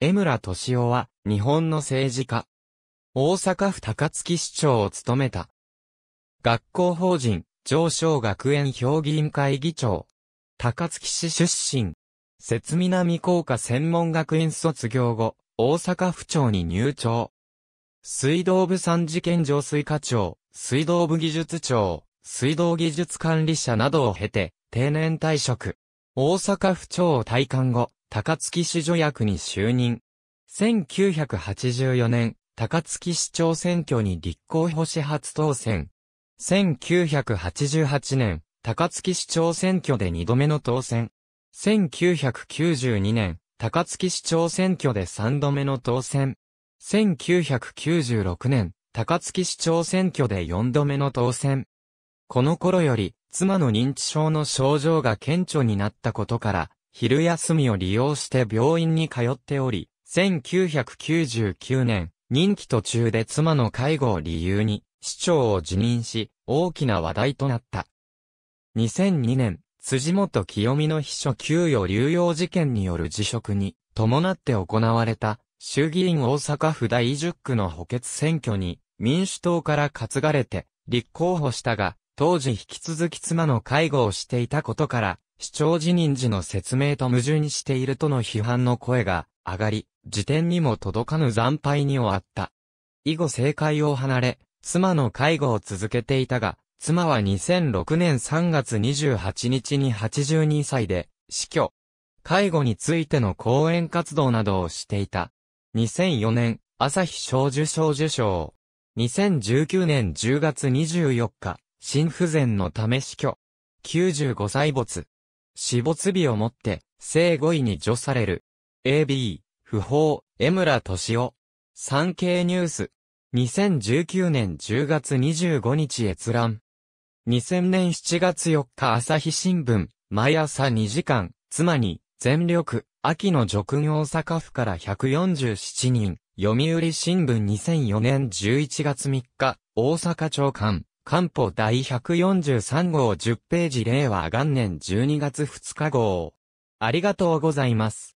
江村敏夫は、日本の政治家。大阪府高槻市長を務めた。学校法人、上昇学園評議員会議長。高槻市出身。節南工科専門学院卒業後、大阪府庁に入庁。水道部三事件上水課長、水道部技術庁、水道技術管理者などを経て、定年退職。大阪府庁を退官後、高槻市助役に就任。1984年、高槻市長選挙に立候補し初当選。1988年、高槻市長選挙で2度目の当選。1992年、高槻市長選挙で3度目の当選。1996年、高槻市長選挙で4度目の当選。この頃より、妻の認知症の症状が顕著になったことから、昼休みを利用して病院に通っており、1999年、任期途中で妻の介護を理由に、市長を辞任し、大きな話題となった。2002年、辻元清美の秘書給与流用事件による辞職に伴って行われた衆議院大阪府第10区の補欠選挙に民主党から担がれて立候補したが、当時引き続き妻の介護をしていたことから市長辞任時の説明と矛盾しているとの批判の声が上がり、辞典にも届かぬ惨敗に終わった。以後政界を離れ、妻の介護を続けていたが、妻は2006年3月28日に82歳で死去。介護についての講演活動などをしていた。2004年、朝日小受賞受賞。2019年10月24日、心不全のため死去。95歳没。死没日をもって、生後位に除される。AB、不法、江村敏夫。産経ニュース。2019年10月25日閲覧。2000年7月4日朝日新聞、毎朝2時間、妻に、全力、秋の叙勲大阪府から147人、読売新聞2004年11月3日、大阪長官。官報第143号10ページ令和元年12月2日号。ありがとうございます。